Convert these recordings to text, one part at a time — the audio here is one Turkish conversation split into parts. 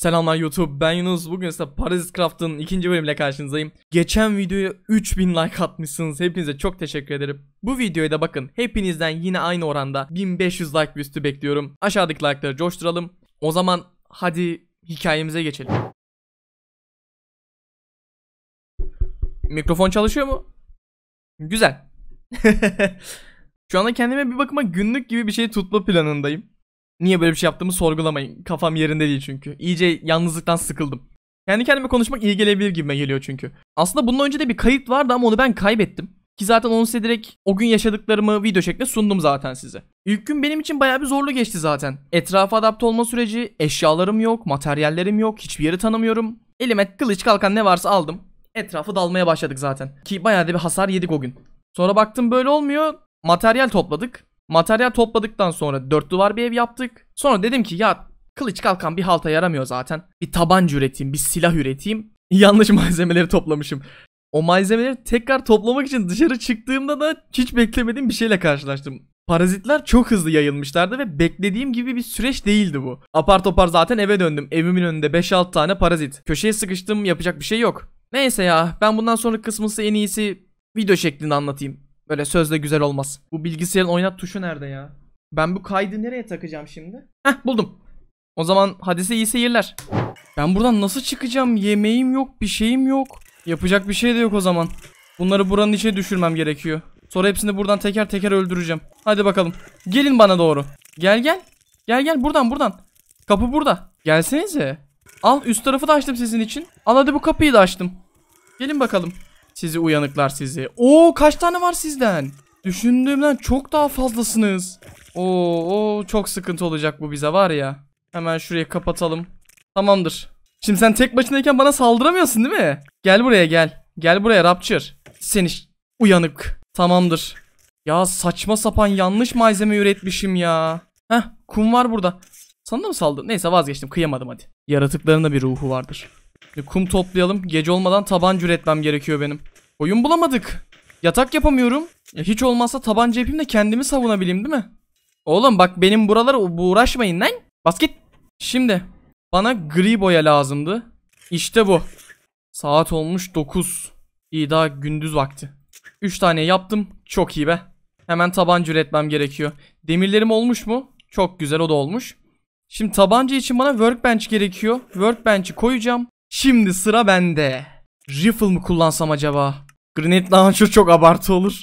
Selamlar YouTube ben Yunus bugün size Parazit Craft'ın ikinci bölümle karşınızdayım. Geçen videoya 3000 like atmışsınız hepinize çok teşekkür ederim. Bu videoya da bakın hepinizden yine aynı oranda 1500 like üstü bekliyorum. Aşağıdaki like'ları coşturalım. O zaman hadi hikayemize geçelim. Mikrofon çalışıyor mu? Güzel. Şu anda kendime bir bakıma günlük gibi bir şey tutma planındayım. Niye böyle bir şey yaptığımı sorgulamayın. Kafam yerinde değil çünkü. İyice yalnızlıktan sıkıldım. Kendi kendime konuşmak iyi gelebilir gibime geliyor çünkü. Aslında bunun önce de bir kayıt vardı ama onu ben kaybettim. Ki zaten onu size direkt o gün yaşadıklarımı video şeklinde sundum zaten size. İlk gün benim için bayağı bir zorlu geçti zaten. Etrafa adapte olma süreci, eşyalarım yok, materyallerim yok, hiçbir yeri tanımıyorum. Elime kılıç kalkan ne varsa aldım. Etrafı dalmaya başladık zaten. Ki bayağı da bir hasar yedik o gün. Sonra baktım böyle olmuyor. Materyal topladık. Materyal topladıktan sonra dört duvar bir ev yaptık. Sonra dedim ki ya kılıç kalkan bir halta yaramıyor zaten. Bir tabanca üreteyim, bir silah üreteyim. Yanlış malzemeleri toplamışım. O malzemeleri tekrar toplamak için dışarı çıktığımda da hiç beklemediğim bir şeyle karşılaştım. Parazitler çok hızlı yayılmışlardı ve beklediğim gibi bir süreç değildi bu. Apar topar zaten eve döndüm. Evimin önünde 5-6 tane parazit. Köşeye sıkıştım yapacak bir şey yok. Neyse ya ben bundan sonra kısmısı en iyisi video şeklinde anlatayım. Böyle sözde güzel olmaz. Bu bilgisayarın oynat tuşu nerede ya? Ben bu kaydı nereye takacağım şimdi? Heh buldum. O zaman hadise iyi seyirler. Ben buradan nasıl çıkacağım? Yemeğim yok, bir şeyim yok. Yapacak bir şey de yok o zaman. Bunları buranın içine düşürmem gerekiyor. Sonra hepsini buradan teker teker öldüreceğim. Hadi bakalım. Gelin bana doğru. Gel gel. Gel gel buradan buradan. Kapı burada. Gelsenize. Al üst tarafı da açtım sizin için. Al hadi bu kapıyı da açtım. Gelin bakalım. Sizi uyanıklar sizi. Oo kaç tane var sizden? Düşündüğümden çok daha fazlasınız. Oo, oo çok sıkıntı olacak bu bize var ya. Hemen şurayı kapatalım. Tamamdır. Şimdi sen tek başınayken bana saldıramıyorsun değil mi? Gel buraya gel. Gel buraya Rapture. Seni uyanık. Tamamdır. Ya saçma sapan yanlış malzeme üretmişim ya. Heh kum var burada. Sana da mı saldı? Neyse vazgeçtim kıyamadım hadi. Yaratıkların da bir ruhu vardır. Şimdi kum toplayalım. Gece olmadan tabanca üretmem gerekiyor benim. Oyun bulamadık. Yatak yapamıyorum. Ya hiç olmazsa tabanca yapayım da kendimi savunabileyim değil mi? Oğlum bak benim buralara uğraşmayın lan. Basket. Şimdi bana gri boya lazımdı. İşte bu. Saat olmuş 9. İyi daha gündüz vakti. 3 tane yaptım. Çok iyi be. Hemen tabanca üretmem gerekiyor. Demirlerim olmuş mu? Çok güzel o da olmuş. Şimdi tabanca için bana workbench gerekiyor. Workbench'i koyacağım. Şimdi sıra bende. Rifle mı kullansam acaba? Grenade Launcher çok abartı olur.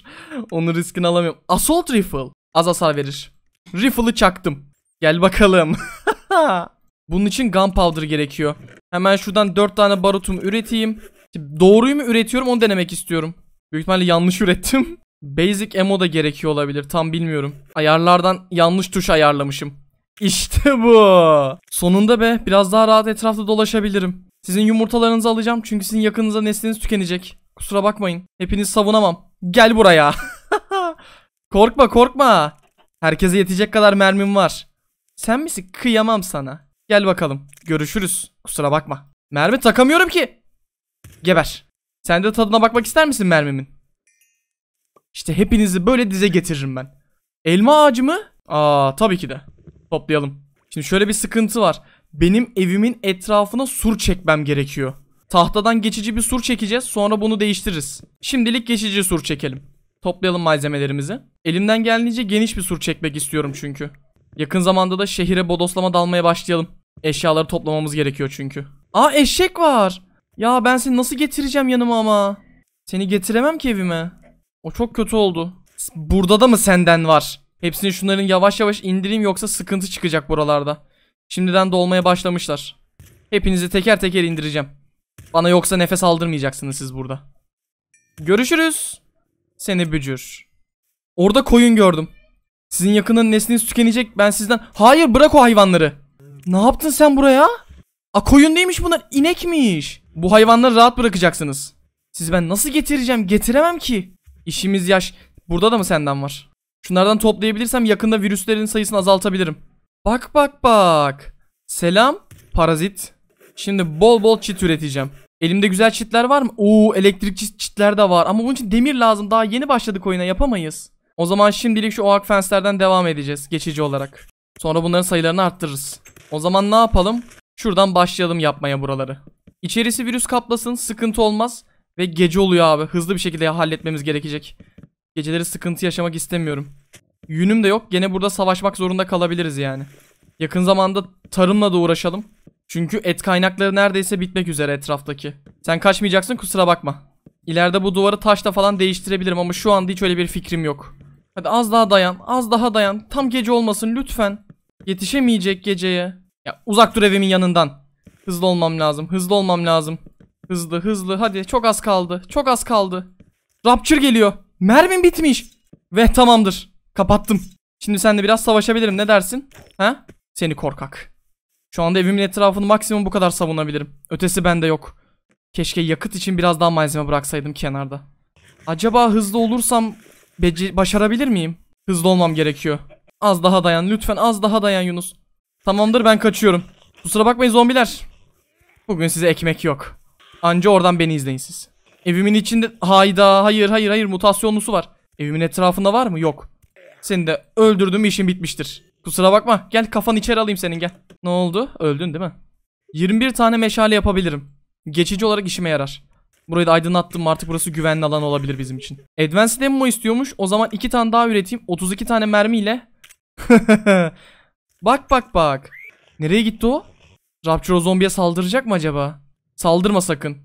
Onu riskini alamıyorum. Assault Rifle. Az hasar verir. Rifle'ı çaktım. Gel bakalım. Bunun için gunpowder gerekiyor. Hemen şuradan 4 tane barutum üreteyim. Doğruyu mu üretiyorum onu denemek istiyorum. Büyük ihtimalle yanlış ürettim. Basic ammo da gerekiyor olabilir. Tam bilmiyorum. Ayarlardan yanlış tuş ayarlamışım. İşte bu. Sonunda be biraz daha rahat etrafta dolaşabilirim. Sizin yumurtalarınızı alacağım çünkü sizin yakınınıza nesliniz tükenecek. Kusura bakmayın. Hepinizi savunamam. Gel buraya. korkma korkma. Herkese yetecek kadar mermim var. Sen misin? Kıyamam sana. Gel bakalım. Görüşürüz. Kusura bakma. Mermi takamıyorum ki. Geber. Sen de tadına bakmak ister misin mermimin? İşte hepinizi böyle dize getiririm ben. Elma ağacı mı? Aa tabii ki de. Toplayalım. Şimdi şöyle bir sıkıntı var. Benim evimin etrafına sur çekmem gerekiyor. Tahtadan geçici bir sur çekeceğiz. Sonra bunu değiştiririz. Şimdilik geçici sur çekelim. Toplayalım malzemelerimizi. Elimden geldiğince geniş bir sur çekmek istiyorum çünkü. Yakın zamanda da şehire bodoslama dalmaya başlayalım. Eşyaları toplamamız gerekiyor çünkü. Aa eşek var. Ya ben seni nasıl getireceğim yanıma ama. Seni getiremem ki evime. O çok kötü oldu. Burada da mı senden var? Hepsini şunların yavaş yavaş indireyim yoksa sıkıntı çıkacak buralarda. Şimdiden dolmaya başlamışlar. Hepinizi teker teker indireceğim. Bana yoksa nefes aldırmayacaksınız siz burada. Görüşürüz. Seni bücür. Orada koyun gördüm. Sizin yakının nesliniz tükenecek. Ben sizden... Hayır bırak o hayvanları. Ne yaptın sen buraya? A koyun değilmiş bunlar. inekmiş. Bu hayvanları rahat bırakacaksınız. Siz ben nasıl getireceğim? Getiremem ki. İşimiz yaş. Burada da mı senden var? Şunlardan toplayabilirsem yakında virüslerin sayısını azaltabilirim. Bak bak bak. Selam parazit. Şimdi bol bol çit üreteceğim. Elimde güzel çitler var mı? Oo elektrikçi çitler de var. Ama bunun için demir lazım. Daha yeni başladık oyuna yapamayız. O zaman şimdilik şu oak fenslerden devam edeceğiz geçici olarak. Sonra bunların sayılarını arttırırız. O zaman ne yapalım? Şuradan başlayalım yapmaya buraları. İçerisi virüs kaplasın sıkıntı olmaz. Ve gece oluyor abi. Hızlı bir şekilde halletmemiz gerekecek. Geceleri sıkıntı yaşamak istemiyorum. Yünüm de yok. Gene burada savaşmak zorunda kalabiliriz yani. Yakın zamanda tarımla da uğraşalım. Çünkü et kaynakları neredeyse bitmek üzere etraftaki. Sen kaçmayacaksın kusura bakma. İleride bu duvarı taşla falan değiştirebilirim ama şu anda hiç öyle bir fikrim yok. Hadi az daha dayan, az daha dayan. Tam gece olmasın lütfen. Yetişemeyecek geceye. Ya uzak dur evimin yanından. Hızlı olmam lazım, hızlı olmam lazım. Hızlı, hızlı. Hadi çok az kaldı, çok az kaldı. Rapture geliyor. Mermim bitmiş. Ve tamamdır. Kapattım. Şimdi sen de biraz savaşabilirim. Ne dersin? Ha? Seni korkak. Şu anda evimin etrafını maksimum bu kadar savunabilirim. Ötesi bende yok. Keşke yakıt için biraz daha malzeme bıraksaydım kenarda. Acaba hızlı olursam başarabilir miyim? Hızlı olmam gerekiyor. Az daha dayan lütfen az daha dayan Yunus. Tamamdır ben kaçıyorum. Kusura bakmayın zombiler. Bugün size ekmek yok. Anca oradan beni izleyin siz. Evimin içinde hayda hayır hayır hayır mutasyonlusu var. Evimin etrafında var mı? Yok. Seni de öldürdüğüm işin bitmiştir. Kusura bakma. Gel kafanı içeri alayım senin gel. Ne oldu? Öldün değil mi? 21 tane meşale yapabilirim. Geçici olarak işime yarar. Burayı da aydınlattım artık burası güvenli alan olabilir bizim için. Advanced ammo istiyormuş. O zaman 2 tane daha üreteyim. 32 tane mermiyle. bak bak bak. Nereye gitti o? Rapture o zombiye saldıracak mı acaba? Saldırma sakın.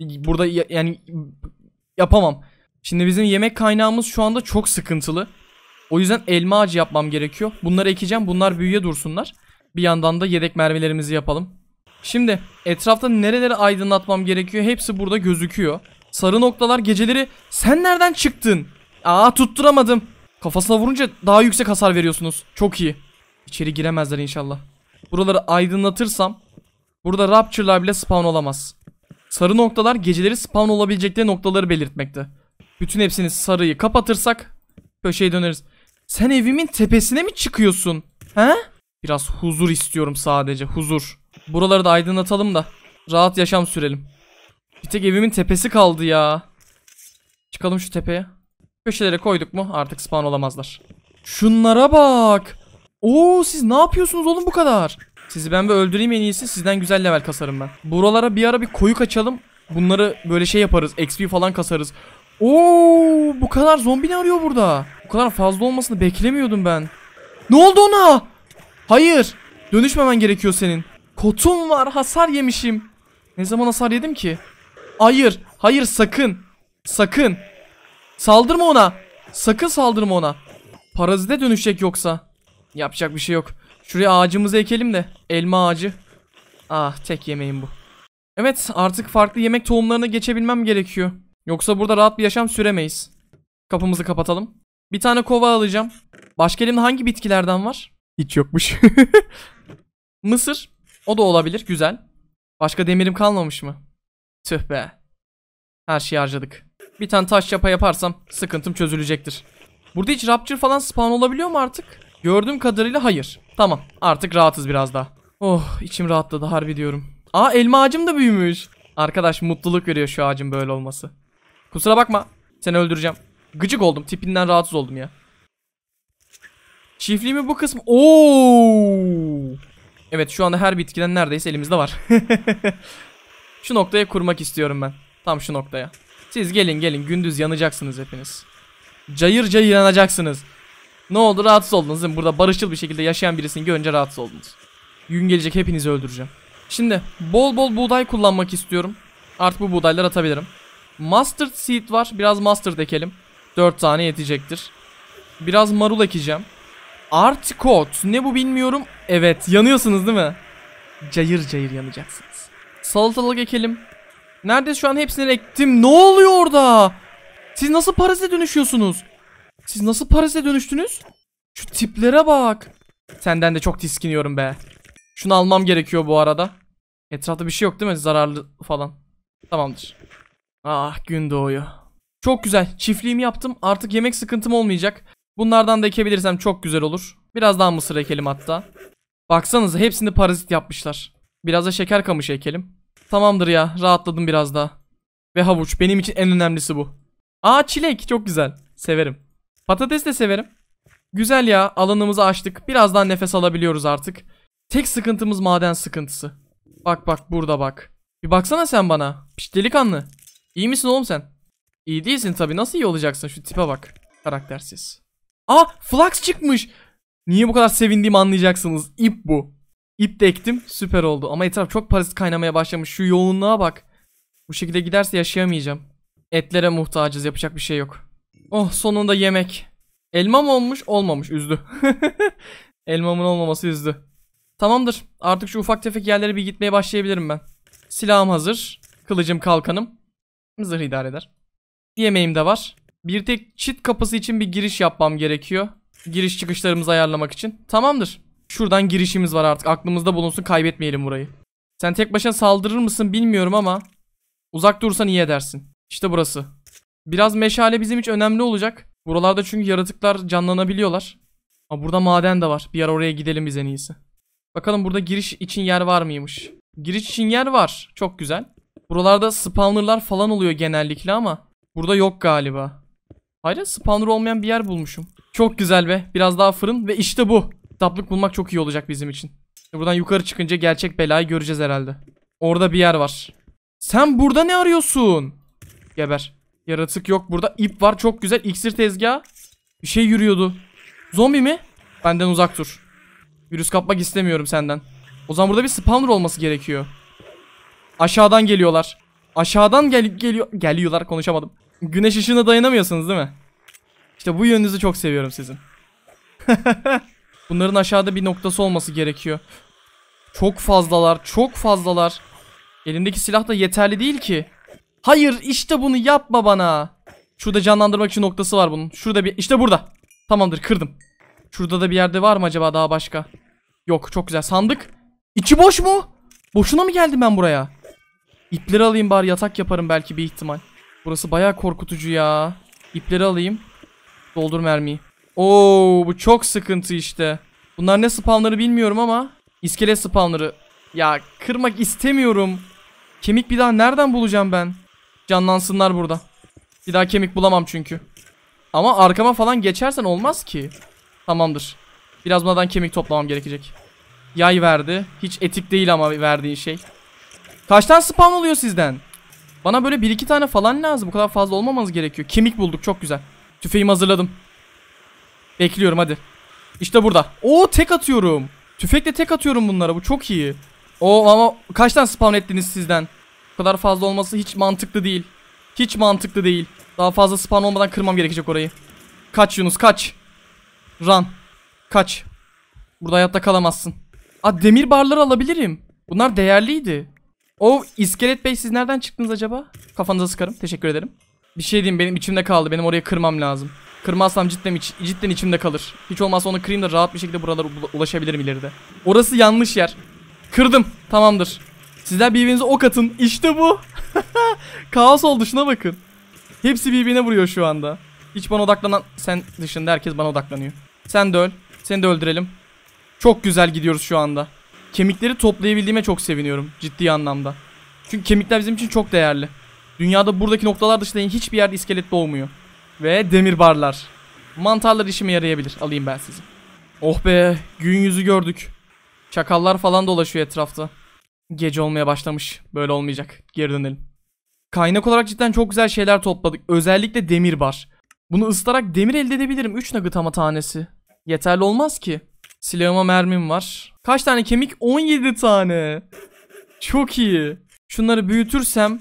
Burada ya yani yapamam. Şimdi bizim yemek kaynağımız şu anda çok sıkıntılı. O yüzden elma ağacı yapmam gerekiyor. Bunları ekeceğim. Bunlar büyüye dursunlar. Bir yandan da yedek mermilerimizi yapalım. Şimdi etrafta nereleri aydınlatmam gerekiyor hepsi burada gözüküyor. Sarı noktalar geceleri sen nereden çıktın? Aa tutturamadım. Kafasına vurunca daha yüksek hasar veriyorsunuz. Çok iyi. İçeri giremezler inşallah. Buraları aydınlatırsam burada Rapture'lar bile spawn olamaz. Sarı noktalar geceleri spawn olabilecekleri noktaları belirtmekte. Bütün hepsini sarıyı kapatırsak köşeye döneriz. Sen evimin tepesine mi çıkıyorsun? He? Biraz huzur istiyorum sadece huzur. Buraları da aydınlatalım da rahat yaşam sürelim. Bir tek evimin tepesi kaldı ya. Çıkalım şu tepeye. Köşelere koyduk mu artık spawn olamazlar. Şunlara bak. Oo siz ne yapıyorsunuz oğlum bu kadar? Sizi ben bir öldüreyim en iyisi sizden güzel level kasarım ben. Buralara bir ara bir koyuk açalım. Bunları böyle şey yaparız. XP falan kasarız. Oo, bu kadar zombi ne arıyor burada? Bu kadar fazla olmasını beklemiyordum ben. Ne oldu ona? Hayır. Dönüşmemen gerekiyor senin. Kotum var hasar yemişim. Ne zaman hasar yedim ki? Hayır. Hayır sakın. Sakın. Saldırma ona. Sakın saldırma ona. Parazite dönüşecek yoksa. Yapacak bir şey yok. Şuraya ağacımızı ekelim de. Elma ağacı. Ah tek yemeğim bu. Evet artık farklı yemek tohumlarına geçebilmem gerekiyor. Yoksa burada rahat bir yaşam süremeyiz. Kapımızı kapatalım. Bir tane kova alacağım. Başka elimde hangi bitkilerden var? Hiç yokmuş. Mısır. O da olabilir. Güzel. Başka demirim kalmamış mı? Tüh be. Her şeyi harcadık. Bir tane taş yapa yaparsam sıkıntım çözülecektir. Burada hiç rapture falan spawn olabiliyor mu artık? Gördüğüm kadarıyla hayır. Tamam artık rahatız biraz daha. Oh içim rahatladı harbi diyorum. Aa elma ağacım da büyümüş. Arkadaş mutluluk veriyor şu ağacın böyle olması. Kusura bakma. Seni öldüreceğim. Gıcık oldum. Tipinden rahatsız oldum ya. Çiftliğimin bu kısmı... Ooo. Evet şu anda her bitkiden neredeyse elimizde var. şu noktaya kurmak istiyorum ben. Tam şu noktaya. Siz gelin gelin gündüz yanacaksınız hepiniz. Cayır cayır yanacaksınız. Ne oldu rahatsız oldunuz değil mi? Burada barışçıl bir şekilde yaşayan birisini görünce rahatsız oldunuz. Gün gelecek hepinizi öldüreceğim. Şimdi bol bol buğday kullanmak istiyorum. Artık bu buğdayları atabilirim. Mustard seed var. Biraz mustard ekelim. 4 tane yetecektir. Biraz marul ekeceğim. Artikot. Ne bu bilmiyorum. Evet yanıyorsunuz değil mi? Cayır cayır yanacaksınız. Salatalık ekelim. Neredeyse şu an hepsini ektim. Ne oluyor orada? Siz nasıl parazite dönüşüyorsunuz? Siz nasıl parazite dönüştünüz? Şu tiplere bak. Senden de çok tiskiniyorum be. Şunu almam gerekiyor bu arada. Etrafta bir şey yok değil mi? Zararlı falan. Tamamdır. Ah gün doğuyu. Çok güzel. Çiftliğimi yaptım. Artık yemek sıkıntım olmayacak. Bunlardan da ekebilirsem çok güzel olur. Biraz daha mısır ekelim hatta. Baksanıza hepsini parazit yapmışlar. Biraz da şeker kamışı ekelim. Tamamdır ya. Rahatladım biraz daha. Ve havuç. Benim için en önemlisi bu. Aa çilek. Çok güzel. Severim. Patates de severim. Güzel ya. Alanımızı açtık. Biraz daha nefes alabiliyoruz artık. Tek sıkıntımız maden sıkıntısı. Bak bak burada bak. Bir baksana sen bana. Piş delikanlı. İyi misin oğlum sen? İyi değilsin tabi nasıl iyi olacaksın şu tipe bak. Karaktersiz. Aa Flux çıkmış. Niye bu kadar sevindiğimi anlayacaksınız. İp bu. İp de ektim süper oldu. Ama etraf çok parazit kaynamaya başlamış. Şu yoğunluğa bak. Bu şekilde giderse yaşayamayacağım. Etlere muhtacız yapacak bir şey yok. Oh sonunda yemek. Elma mı olmuş? Olmamış üzdü. Elmamın olmaması üzdü. Tamamdır artık şu ufak tefek yerlere bir gitmeye başlayabilirim ben. Silahım hazır. Kılıcım kalkanım. Zırh idare eder. Yemeğim de var. Bir tek çit kapısı için bir giriş yapmam gerekiyor. Giriş çıkışlarımızı ayarlamak için. Tamamdır. Şuradan girişimiz var artık. Aklımızda bulunsun kaybetmeyelim burayı. Sen tek başına saldırır mısın bilmiyorum ama uzak dursan iyi edersin. İşte burası. Biraz meşale bizim için önemli olacak. Buralarda çünkü yaratıklar canlanabiliyorlar. Ama burada maden de var. Bir ara oraya gidelim biz en iyisi. Bakalım burada giriş için yer var mıymış? Giriş için yer var. Çok güzel. Buralarda spawnerlar falan oluyor genellikle ama burada yok galiba. Hayır spawner olmayan bir yer bulmuşum. Çok güzel be. Biraz daha fırın ve işte bu. Kitaplık bulmak çok iyi olacak bizim için. Buradan yukarı çıkınca gerçek belayı göreceğiz herhalde. Orada bir yer var. Sen burada ne arıyorsun? Geber. Yaratık yok burada. İp var çok güzel. İksir tezgahı. Bir şey yürüyordu. Zombi mi? Benden uzak dur. Virüs kapmak istemiyorum senden. O zaman burada bir spawner olması gerekiyor. Aşağıdan geliyorlar. Aşağıdan gel geliyor geliyorlar konuşamadım. Güneş ışığına dayanamıyorsunuz değil mi? İşte bu yönünüzü çok seviyorum sizin. Bunların aşağıda bir noktası olması gerekiyor. Çok fazlalar, çok fazlalar. Elimdeki silah da yeterli değil ki. Hayır, işte bunu yapma bana. Şurada canlandırmak için noktası var bunun. Şurada bir işte burada. Tamamdır, kırdım. Şurada da bir yerde var mı acaba daha başka? Yok, çok güzel. Sandık. İçi boş mu? Boşuna mı geldim ben buraya? İpleri alayım bari yatak yaparım belki bir ihtimal. Burası baya korkutucu ya. İpleri alayım. Doldur mermiyi. Oo bu çok sıkıntı işte. Bunlar ne spawnları bilmiyorum ama. İskelet spawnları. Ya kırmak istemiyorum. Kemik bir daha nereden bulacağım ben? Canlansınlar burada. Bir daha kemik bulamam çünkü. Ama arkama falan geçersen olmaz ki. Tamamdır. Biraz buradan kemik toplamam gerekecek. Yay verdi. Hiç etik değil ama verdiği şey. Kaçtan spam oluyor sizden? Bana böyle bir iki tane falan lazım. Bu kadar fazla olmamanız gerekiyor. Kemik bulduk çok güzel. Tüfeğimi hazırladım. Bekliyorum hadi. İşte burada. Oo tek atıyorum. Tüfekle tek atıyorum bunlara. Bu çok iyi. O ama kaçtan spawn ettiniz sizden? Bu kadar fazla olması hiç mantıklı değil. Hiç mantıklı değil. Daha fazla spawn olmadan kırmam gerekecek orayı. Kaç Yunus kaç. Run. Kaç. Burada hayatta kalamazsın. Aa demir barları alabilirim. Bunlar değerliydi. O iskelet bey siz nereden çıktınız acaba? Kafanıza sıkarım. Teşekkür ederim. Bir şey diyeyim benim içimde kaldı. Benim orayı kırmam lazım. Kırmazsam cidden, iç, cidden içimde kalır. Hiç olmazsa onu kırayım da rahat bir şekilde buralara ulaşabilirim ileride. Orası yanlış yer. Kırdım. Tamamdır. Sizler birbirinize ok atın. İşte bu. Kaos oldu şuna bakın. Hepsi birbirine vuruyor şu anda. Hiç bana odaklanan sen dışında herkes bana odaklanıyor. Sen de öl. Seni de öldürelim. Çok güzel gidiyoruz şu anda kemikleri toplayabildiğime çok seviniyorum ciddi anlamda. Çünkü kemikler bizim için çok değerli. Dünyada buradaki noktalar dışında hiçbir yerde iskelet doğmuyor. Ve demir barlar. Mantarlar işime yarayabilir. Alayım ben sizi. Oh be gün yüzü gördük. Çakallar falan dolaşıyor etrafta. Gece olmaya başlamış. Böyle olmayacak. Geri dönelim. Kaynak olarak cidden çok güzel şeyler topladık. Özellikle demir bar. Bunu ısıtarak demir elde edebilirim. 3 nugget ama tanesi. Yeterli olmaz ki. Silahıma mermim var. Kaç tane kemik? 17 tane. Çok iyi. Şunları büyütürsem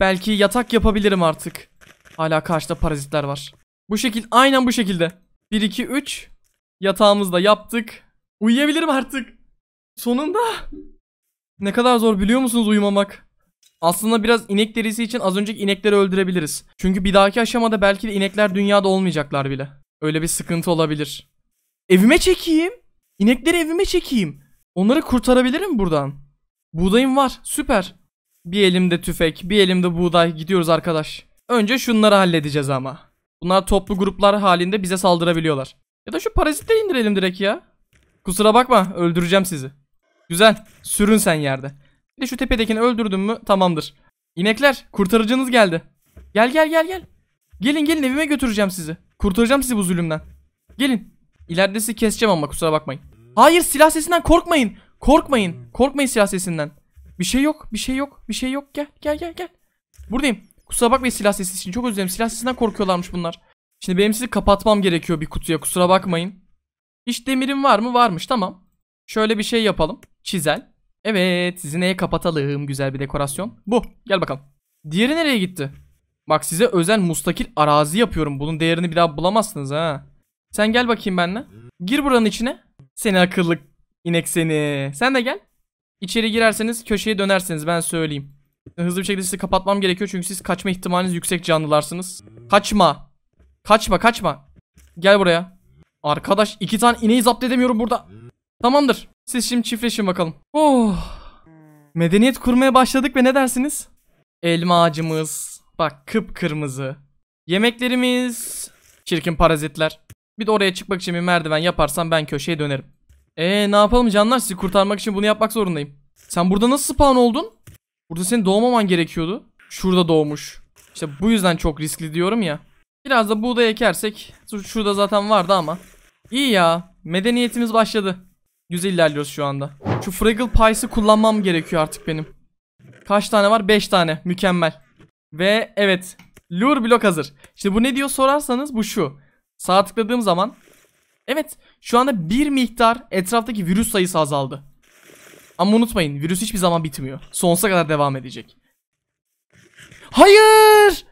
belki yatak yapabilirim artık. Hala karşıda parazitler var. Bu şekilde. aynen bu şekilde. 1 2 3 Yatağımızda yaptık. Uyuyabilirim artık. Sonunda. Ne kadar zor biliyor musunuz uyumamak? Aslında biraz inek derisi için az önceki inekleri öldürebiliriz. Çünkü bir dahaki aşamada belki de inekler dünyada olmayacaklar bile. Öyle bir sıkıntı olabilir. Evime çekeyim. İnekleri evime çekeyim. Onları kurtarabilirim buradan. Buğdayım var. Süper. Bir elimde tüfek, bir elimde buğday. Gidiyoruz arkadaş. Önce şunları halledeceğiz ama. Bunlar toplu gruplar halinde bize saldırabiliyorlar. Ya da şu parazitleri indirelim direkt ya. Kusura bakma öldüreceğim sizi. Güzel. Sürün sen yerde. Bir de şu tepedekini öldürdün mü tamamdır. İnekler kurtarıcınız geldi. Gel gel gel gel. Gelin gelin evime götüreceğim sizi. Kurtaracağım sizi bu zulümden. Gelin. İleride keseceğim ama kusura bakmayın. Hayır silah sesinden korkmayın. Korkmayın. Korkmayın silah sesinden. Bir şey yok. Bir şey yok. Bir şey yok. Gel gel gel gel. Buradayım. Kusura bakmayın silah sesi için. Çok özür Silah sesinden korkuyorlarmış bunlar. Şimdi benim sizi kapatmam gerekiyor bir kutuya. Kusura bakmayın. İş demirim var mı? Varmış. Tamam. Şöyle bir şey yapalım. Çizel. Evet. Sizi neye kapatalım? Güzel bir dekorasyon. Bu. Gel bakalım. Diğeri nereye gitti? Bak size özel mustakil arazi yapıyorum. Bunun değerini bir daha bulamazsınız ha. Sen gel bakayım benimle. Gir buranın içine. Seni akıllı inek seni. Sen de gel. İçeri girerseniz köşeye dönersiniz ben söyleyeyim. Hızlı bir şekilde sizi kapatmam gerekiyor çünkü siz kaçma ihtimaliniz yüksek canlılarsınız. Kaçma. Kaçma kaçma. Gel buraya. Arkadaş iki tane ineği zapt edemiyorum burada. Tamamdır. Siz şimdi çiftleşin bakalım. Oh. Medeniyet kurmaya başladık ve ne dersiniz? Elma ağacımız. Bak kıpkırmızı. Yemeklerimiz. Çirkin parazitler. Bir de oraya çıkmak için bir merdiven yaparsam ben köşeye dönerim. Eee ne yapalım canlar sizi kurtarmak için bunu yapmak zorundayım. Sen burada nasıl spawn oldun? Burada senin doğmaman gerekiyordu. Şurada doğmuş. İşte bu yüzden çok riskli diyorum ya. Biraz da buğday ekersek. Şurada zaten vardı ama. İyi ya. Medeniyetimiz başladı. Güzel ilerliyoruz şu anda. Şu Fraggle Pies'ı kullanmam gerekiyor artık benim. Kaç tane var? 5 tane. Mükemmel. Ve evet. Lure blok hazır. İşte bu ne diyor sorarsanız bu şu. Sağa tıkladığım zaman evet şu anda bir miktar etraftaki virüs sayısı azaldı. Ama unutmayın virüs hiçbir zaman bitmiyor. Sonsuza kadar devam edecek. Hayır!